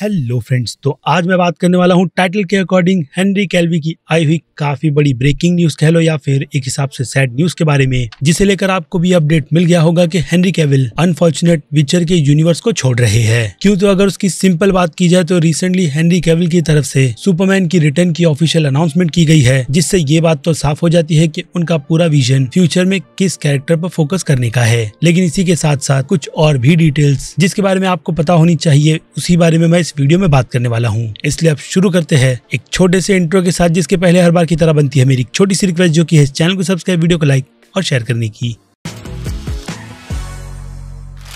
hello friends तो आज मैं बात करने वाला हूं टाइटल के अकॉर्डिंग हेनरी कैलवी की आई हुई काफी बड़ी ब्रेकिंग न्यूज कह लो या फिर एक हिसाब से सैड न्यूज के बारे में जिसे लेकर आपको भी अपडेट मिल गया होगा कि हेनरी कैविल अनफॉर्चुनेट विचर के यूनिवर्स को छोड़ रहे हैं क्यों तो अगर उसकी सिंपल बात की जाए तो रिसेंटली हेनरी कैविल की तरफ से सुपरमैन की रिटर्न की ऑफिशियल अनाउंसमेंट की गई है जिससे ये बात तो साफ हो जाती है की उनका पूरा विजन फ्यूचर में किस कैरेक्टर पर फोकस करने का है लेकिन इसी के साथ साथ कुछ और भी डिटेल्स जिसके बारे में आपको पता होनी चाहिए उसी बारे में मैं इस वीडियो में बात करने वाला हूँ इसलिए अब शुरू करते हैं एक छोटे से इंट्रो के साथ जिसके पहले हर बार की तरह बनती है मेरी छोटी सी रिक्वेस्ट जो की है चैनल को सब्सक्राइब वीडियो को लाइक और शेयर करने की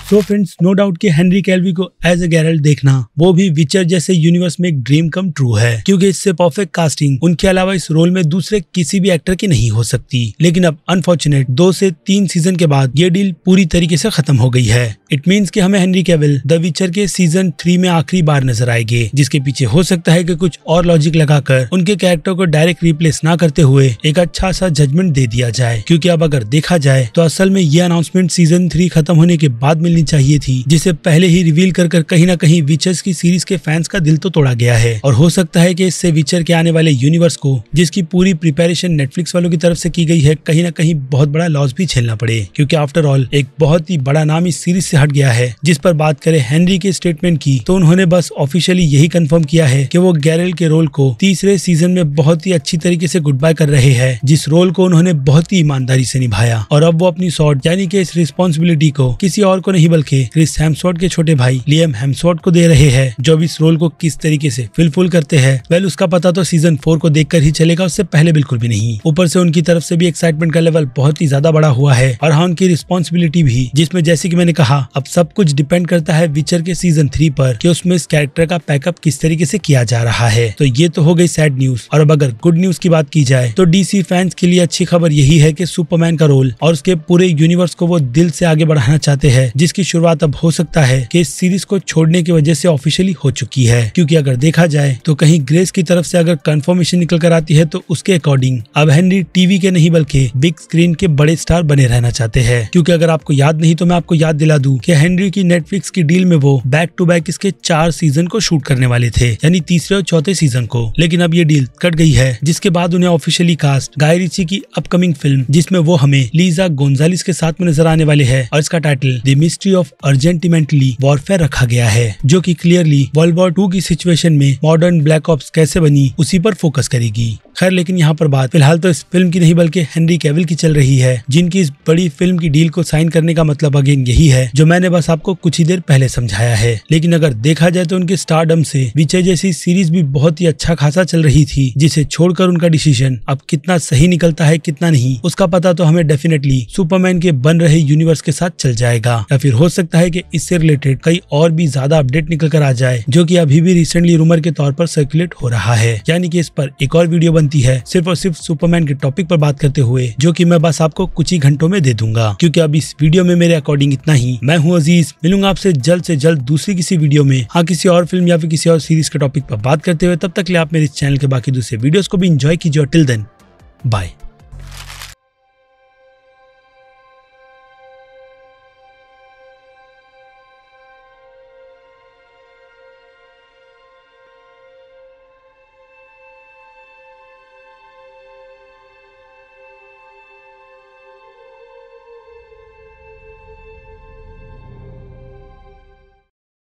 सो फ्रेंड्स नो डाउट कि हेनरी कैलवी को एज ए गैरल देखना वो भी विचर जैसे यूनिवर्स में एक ड्रीम कम ट्रू है क्योंकि इससे परफेक्ट कास्टिंग उनके अलावा इस रोल में दूसरे किसी भी एक्टर की नहीं हो सकती लेकिन अब अनफॉर्चुनेट दो से तीन सीजन के बाद ये डील पूरी तरीके से खत्म हो गई है इट मीन्स कि हमें हेनरी कैविल द विचर के सीजन थ्री में आखिरी बार नजर आएंगे जिसके पीछे हो सकता है कि कुछ और लॉजिक लगाकर उनके कैरेक्टर को डायरेक्ट रिप्लेस ना करते हुए एक अच्छा सा जजमेंट दे दिया जाए क्योंकि अब अगर देखा जाए तो असल में ये अनाउंसमेंट सीजन थ्री खत्म होने के बाद मिल मिलनी चाहिए थी जिसे पहले ही रिवील कर कर कहीं ना कहीं विचर्स की सीरीज के फैंस का दिल तो तोड़ा गया है और हो सकता है की इससे विचर के आने वाले यूनिवर्स को जिसकी पूरी प्रिपेरेशन नेटफ्लिक्स वालों की तरफ से की गई है कहीं ना कहीं बहुत बड़ा लॉस भी झेलना पड़े क्यूँकी आफ्टर ऑल एक बहुत ही बड़ा नाम इस सीरीज ऐसी हट गया है जिस पर बात करे हेनरी के स्टेटमेंट की तो उन्होंने बस ऑफिशियली यही कंफर्म किया है कि वो गैरल के रोल को तीसरे सीजन में बहुत ही अच्छी तरीके से गुड बाय कर रहे हैं जिस रोल को उन्होंने बहुत ही ईमानदारी से निभाया और अब वो अपनी शॉर्ट यानी कि इस रिस्पॉन्सिबिलिटी को किसी और को नहीं नहीं बल्कि क्रिस हेम्सवर्ट के छोटे भाई लियम हेम्सवर्ट को दे रहे हैं जो भी इस रोल को किस तरीके से फिलफुल करते हैं वेल उसका पता तो सीजन फोर को देखकर ही चलेगा उससे पहले बिल्कुल भी नहीं ऊपर से उनकी तरफ से भी एक्साइटमेंट का लेवल बहुत ही ज्यादा बड़ा हुआ है और हाँ उनकी रिस्पॉन्सिबिलिटी भी जिसमे जैसे की मैंने कहा अब सब कुछ डिपेंड करता है विचर के सीजन थ्री पर की उसमें इस कैरेक्टर का पैकअप किस तरीके ऐसी किया जा रहा है तो ये तो हो गई सैड न्यूज और अब अगर गुड न्यूज की बात की जाए तो डीसी फैंस के लिए अच्छी खबर यही है कि सुपरमैन का रोल और उसके पूरे यूनिवर्स को वो दिल से आगे बढ़ाना चाहते हैं जिस जिसकी शुरुआत अब हो सकता है कि इस सीरीज को छोड़ने की वजह से ऑफिशियली हो चुकी है क्योंकि अगर देखा जाए तो कहीं ग्रेस की तरफ से अगर कंफर्मेशन निकल कर आती है तो उसके अकॉर्डिंग अब हेनरी टीवी के नहीं बल्कि बिग स्क्रीन के बड़े स्टार बने रहना चाहते हैं क्योंकि अगर आपको याद नहीं तो मैं आपको याद दिला दूं कि हेनरी की नेटफ्लिक्स की डील में वो बैक टू बैक इसके चार सीजन को शूट करने वाले थे यानी तीसरे और चौथे सीजन को लेकिन अब ये डील कट गई है जिसके बाद उन्हें ऑफिशियली कास्ट गाय रिची की अपकमिंग फिल्म जिसमें वो हमें लीजा गोंजालिस के साथ में नजर आने वाले है और इसका title the ministry of ungentlemanly warfare रखा गया है जो कि क्लियरली वर्ल्ड वॉर टू की सिचुएशन में मॉडर्न ब्लैक ऑप्स कैसे बनी उसी पर फोकस करेगी खैर लेकिन यहाँ पर बात फिलहाल तो इस फिल्म की नहीं बल्कि हेनरी कैविल की चल रही है जिनकी इस बड़ी फिल्म की डील को साइन करने का मतलब अगेन यही है जो मैंने बस आपको कुछ ही देर पहले समझाया है लेकिन अगर देखा जाए तो उनके स्टारडम से विचय जैसी सीरीज भी बहुत ही अच्छा खासा चल रही थी जिसे छोड़कर उनका डिसीजन अब कितना सही निकलता है कितना नहीं उसका पता तो हमें डेफिनेटली सुपरमैन के बन रहे यूनिवर्स के साथ चल जाएगा या फिर हो सकता है की इससे रिलेटेड कई और भी ज्यादा अपडेट निकल कर आ जाए जो की अभी भी रिसेंटली रूमर के तौर पर सर्कुलेट हो रहा है यानी कि इस पर एक और वीडियो बनती है सिर्फ और सिर्फ सुपरमैन के टॉपिक पर बात करते हुए जो की मैं बस आपको कुछ ही घंटों में दे दूंगा क्यूँकी अब इस वीडियो में मेरे अकॉर्डिंग इतना ही मैं हूँ अजीज मिलूंगा आपसे जल्द ऐसी जल्द दूसरी किसी वीडियो में हाँ किसी और फिल्म या फिर किसी और सीरीज के टॉपिक पर बात करते हुए तब तक आप मेरे चैनल के बाकी दूसरे वीडियोस को भी इंजॉय कीजिए टिल देन बाय